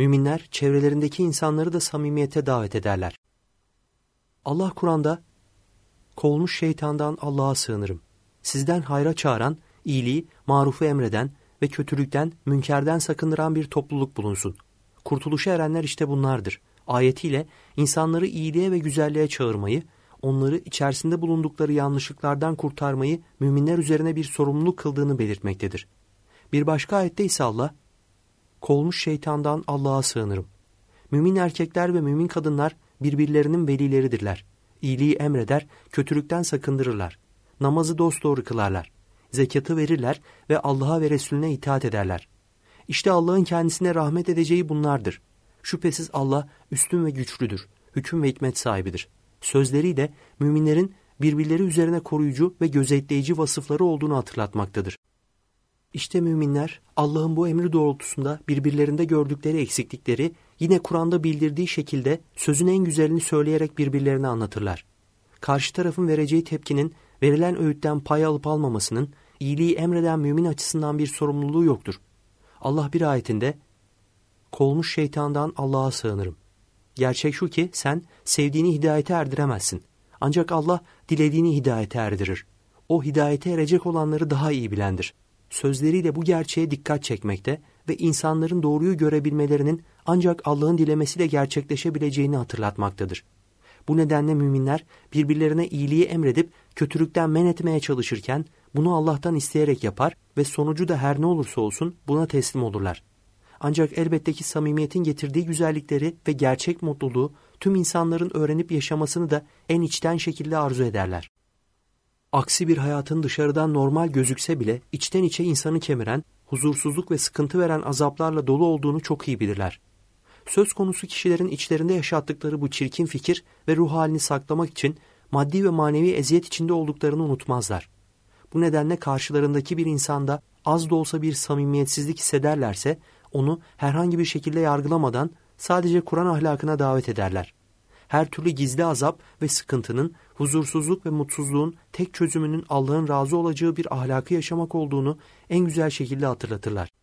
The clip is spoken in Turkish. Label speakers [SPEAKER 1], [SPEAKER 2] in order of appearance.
[SPEAKER 1] Müminler çevrelerindeki insanları da samimiyete davet ederler. Allah Kur'an'da kovulmuş şeytandan Allah'a sığınırım. Sizden hayra çağıran, iyiliği, marufu emreden ve kötülükten, münkerden sakındıran bir topluluk bulunsun. Kurtuluşa erenler işte bunlardır. Ayetiyle insanları iyiliğe ve güzelliğe çağırmayı, onları içerisinde bulundukları yanlışlıklardan kurtarmayı müminler üzerine bir sorumluluk kıldığını belirtmektedir. Bir başka ayette ise Allah, kolmuş şeytandan Allah'a sığınırım. Mümin erkekler ve mümin kadınlar birbirlerinin velileridirler. İyiliği emreder, kötülükten sakındırırlar. Namazı dosdoğru kılarlar. Zekatı verirler ve Allah'a ve Resulüne itaat ederler. İşte Allah'ın kendisine rahmet edeceği bunlardır. Şüphesiz Allah üstün ve güçlüdür. Hüküm ve hikmet sahibidir. Sözleri de müminlerin birbirleri üzerine koruyucu ve gözetleyici vasıfları olduğunu hatırlatmaktadır. İşte müminler Allah'ın bu emri doğrultusunda birbirlerinde gördükleri eksiklikleri yine Kur'an'da bildirdiği şekilde sözün en güzelini söyleyerek birbirlerine anlatırlar. Karşı tarafın vereceği tepkinin verilen öğütten pay alıp almamasının iyiliği emreden mümin açısından bir sorumluluğu yoktur. Allah bir ayetinde kolmuş şeytandan Allah'a sığınırım. Gerçek şu ki sen sevdiğini hidayete erdiremezsin. Ancak Allah dilediğini hidayete erdirir. O hidayete erecek olanları daha iyi bilendir sözleriyle bu gerçeğe dikkat çekmekte ve insanların doğruyu görebilmelerinin ancak Allah'ın dilemesiyle gerçekleşebileceğini hatırlatmaktadır. Bu nedenle müminler birbirlerine iyiliği emredip kötülükten men etmeye çalışırken bunu Allah'tan isteyerek yapar ve sonucu da her ne olursa olsun buna teslim olurlar. Ancak elbette ki samimiyetin getirdiği güzellikleri ve gerçek mutluluğu tüm insanların öğrenip yaşamasını da en içten şekilde arzu ederler aksi bir hayatın dışarıdan normal gözükse bile içten içe insanı kemiren, huzursuzluk ve sıkıntı veren azaplarla dolu olduğunu çok iyi bilirler. Söz konusu kişilerin içlerinde yaşattıkları bu çirkin fikir ve ruh halini saklamak için maddi ve manevi eziyet içinde olduklarını unutmazlar. Bu nedenle karşılarındaki bir insanda az da olsa bir samimiyetsizlik hissederlerse onu herhangi bir şekilde yargılamadan sadece Kur'an ahlakına davet ederler her türlü gizli azap ve sıkıntının, huzursuzluk ve mutsuzluğun tek çözümünün Allah'ın razı olacağı bir ahlakı yaşamak olduğunu en güzel şekilde hatırlatırlar.